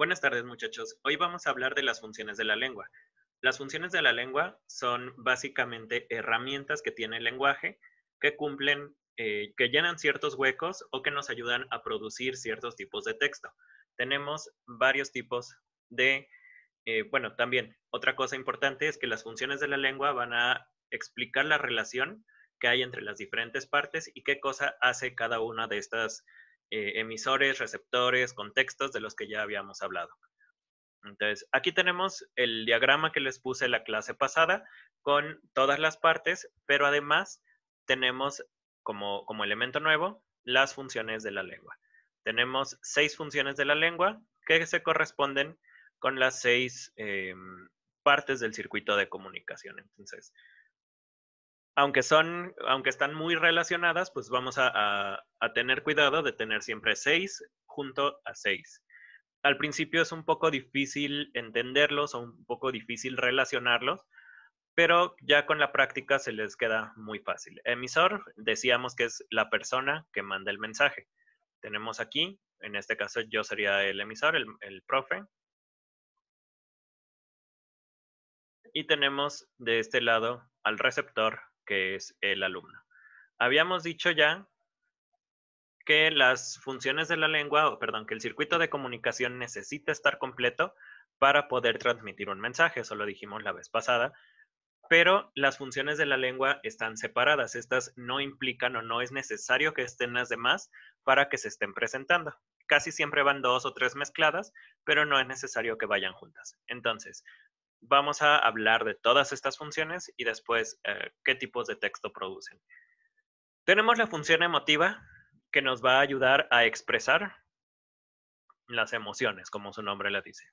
Buenas tardes muchachos. Hoy vamos a hablar de las funciones de la lengua. Las funciones de la lengua son básicamente herramientas que tiene el lenguaje que cumplen, eh, que llenan ciertos huecos o que nos ayudan a producir ciertos tipos de texto. Tenemos varios tipos de, eh, bueno, también otra cosa importante es que las funciones de la lengua van a explicar la relación que hay entre las diferentes partes y qué cosa hace cada una de estas eh, emisores, receptores, contextos de los que ya habíamos hablado. Entonces, aquí tenemos el diagrama que les puse la clase pasada con todas las partes, pero además tenemos como, elemento nuevo las funciones de la lengua. Tenemos seis funciones de la lengua que se corresponden con las seis em, partes del circuito de comunicación. Entonces, aunque son, aunque están muy relacionadas, pues vamos a, tener cuidado de tener siempre seis junto a seis. Al principio es un poco difícil entenderlos o un poco difícil relacionarlos, pero ya con la práctica se les queda muy fácil. Emisor, decíamos que es la persona que manda el mensaje. Tenemos aquí, en este caso yo sería el emisor, el profe. Y tenemos de este lado al receptor, que es el alumno. Habíamos dicho ya que las funciones de la lengua, o perdón, que el circuito de comunicación necesita estar completo para poder transmitir un mensaje, eso lo dijimos la vez pasada, pero las funciones de la lengua están separadas, estas no implican o no es necesario que estén las demás para que se estén presentando. Casi siempre van dos o tres mezcladas, pero no es necesario que vayan juntas. Entonces, vamos a hablar de todas estas funciones y después eh, qué tipos de texto producen. Tenemos la función emotiva que nos va a ayudar a expresar las emociones, como su nombre la dice.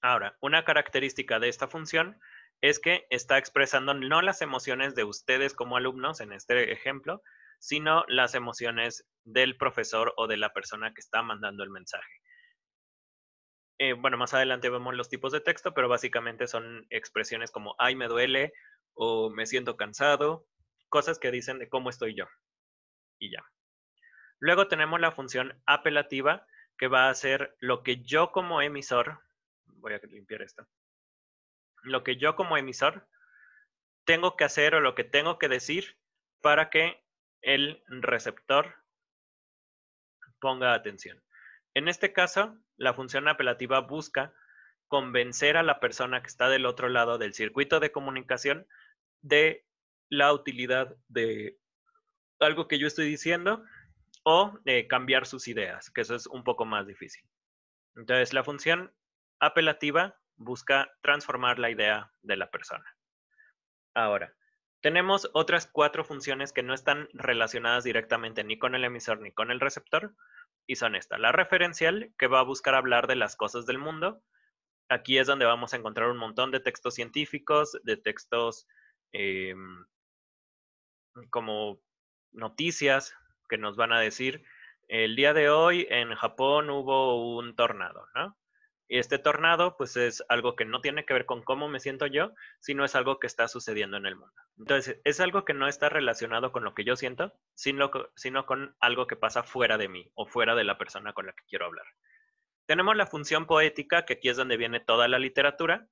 Ahora, una característica de esta función es que está expresando no las emociones de ustedes como alumnos en este ejemplo, sino las emociones del profesor o de la persona que está mandando el mensaje. Eh, bueno, más adelante vemos los tipos de texto, pero básicamente son expresiones como ay, me duele o me siento cansado, cosas que dicen de cómo estoy yo. Y ya. Luego tenemos la función apelativa, que va a ser lo que yo como emisor, voy a limpiar esto, lo que yo como emisor tengo que hacer o lo que tengo que decir para que el receptor ponga atención. En este caso, la función apelativa busca convencer a la persona que está del otro lado del circuito de comunicación de la utilidad de algo que yo estoy diciendo o eh, cambiar sus ideas, que eso es un poco más difícil. Entonces, la función apelativa busca transformar la idea de la persona. Ahora, tenemos otras cuatro funciones que no están relacionadas directamente ni con el emisor ni con el receptor, y son esta. La referencial, que va a buscar hablar de las cosas del mundo. Aquí es donde vamos a encontrar un montón de textos científicos, de textos eh, como noticias que nos van a decir, el día de hoy en Japón hubo un tornado, ¿no? Y este tornado, pues es algo que no tiene que ver con cómo me siento yo, sino es algo que está sucediendo en el mundo. Entonces, es algo que no está relacionado con lo que yo siento, sino, sino con algo que pasa fuera de mí o fuera de la persona con la que quiero hablar. Tenemos la función poética, que aquí es donde viene toda la literatura,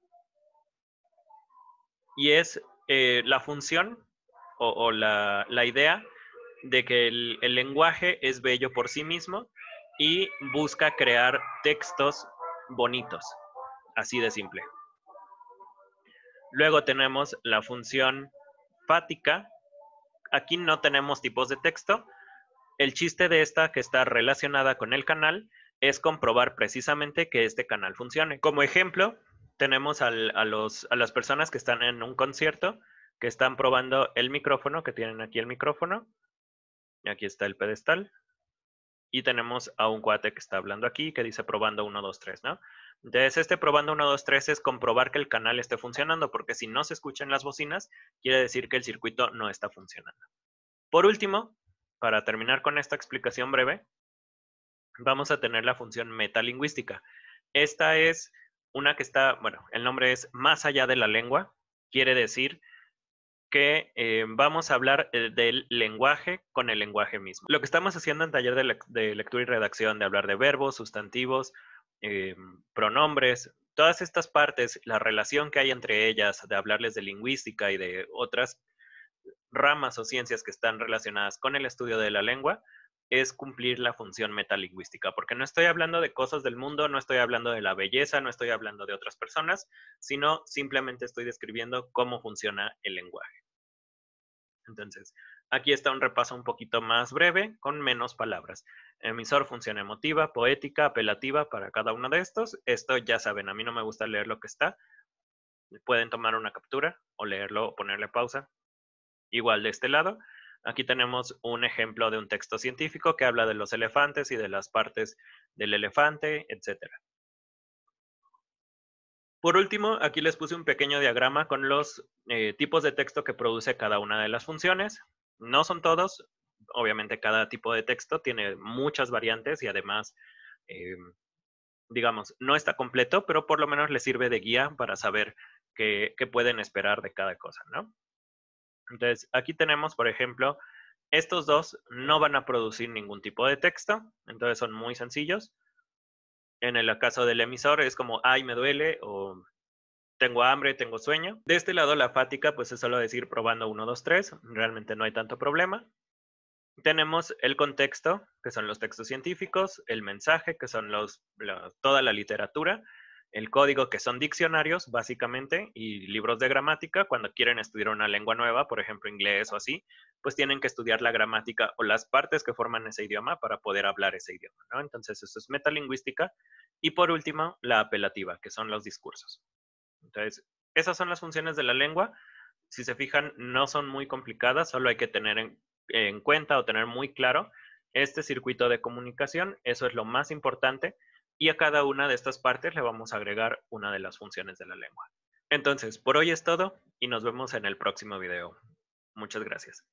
y es eh, la función o, la, idea de que el lenguaje es bello por sí mismo y busca crear textos bonitos, así de simple. Luego tenemos la función fática. Aquí no tenemos tipos de texto. El chiste de esta, que está relacionada con el canal, es comprobar precisamente que este canal funcione. Como ejemplo, tenemos a, a las personas que están en un concierto, que están probando el micrófono, que tienen aquí el micrófono. y Aquí está el pedestal y tenemos a un cuate que está hablando aquí que dice probando 1, 2, 3, ¿no? Entonces, este probando 1, 2, 3 es comprobar que el canal esté funcionando, porque si no se escuchan las bocinas, quiere decir que el circuito no está funcionando. Por último, para terminar con esta explicación breve, vamos a tener la función metalingüística. Esta es una que está, bueno, el nombre es más allá de la lengua, quiere decir que eh, vamos a hablar eh, del lenguaje con el lenguaje mismo. Lo que estamos haciendo en taller de, lectura y redacción, de hablar de verbos, sustantivos, eh, pronombres, todas estas partes, la relación que hay entre ellas, de hablarles de lingüística y de otras ramas o ciencias que están relacionadas con el estudio de la lengua, es cumplir la función metalingüística, porque no estoy hablando de cosas del mundo, no estoy hablando de la belleza, no estoy hablando de otras personas, sino simplemente estoy describiendo cómo funciona el lenguaje. Entonces, aquí está un repaso un poquito más breve, con menos palabras. Emisor, función emotiva, poética, apelativa para cada uno de estos. Esto ya saben, a mí no me gusta leer lo que está. Pueden tomar una captura o leerlo o ponerle pausa. Igual de este lado. Aquí tenemos un ejemplo de un texto científico que habla de los elefantes y de las partes del elefante, etc. Por último, aquí les puse un pequeño diagrama con los eh, tipos de texto que produce cada una de las funciones. No son todos, obviamente cada tipo de texto tiene muchas variantes y además, eh, digamos, no está completo, pero por lo menos les sirve de guía para saber qué, qué pueden esperar de cada cosa, ¿no? Entonces, aquí tenemos, por ejemplo, estos dos no van a producir ningún tipo de texto, entonces son muy sencillos. En el caso del emisor es como, ay, me duele o tengo hambre, tengo sueño. De este lado la fática pues es solo decir probando 1, 2, 3, realmente no hay tanto problema. Tenemos el contexto, que son los textos científicos, el mensaje, que son los, toda la literatura, el código, que son diccionarios, básicamente, y libros de gramática, cuando quieren estudiar una lengua nueva, por ejemplo, inglés o así, pues tienen que estudiar la gramática o las partes que forman ese idioma para poder hablar ese idioma, ¿no? Entonces, eso es metalingüística. Y por último, la apelativa, que son los discursos. Entonces, esas son las funciones de la lengua. Si se fijan, no son muy complicadas, solo hay que tener en, en cuenta o tener muy claro este circuito de comunicación. Eso es lo más importante y a cada una de estas partes le vamos a agregar una de las funciones de la lengua. Entonces, por hoy es todo y nos vemos en el próximo video. Muchas gracias.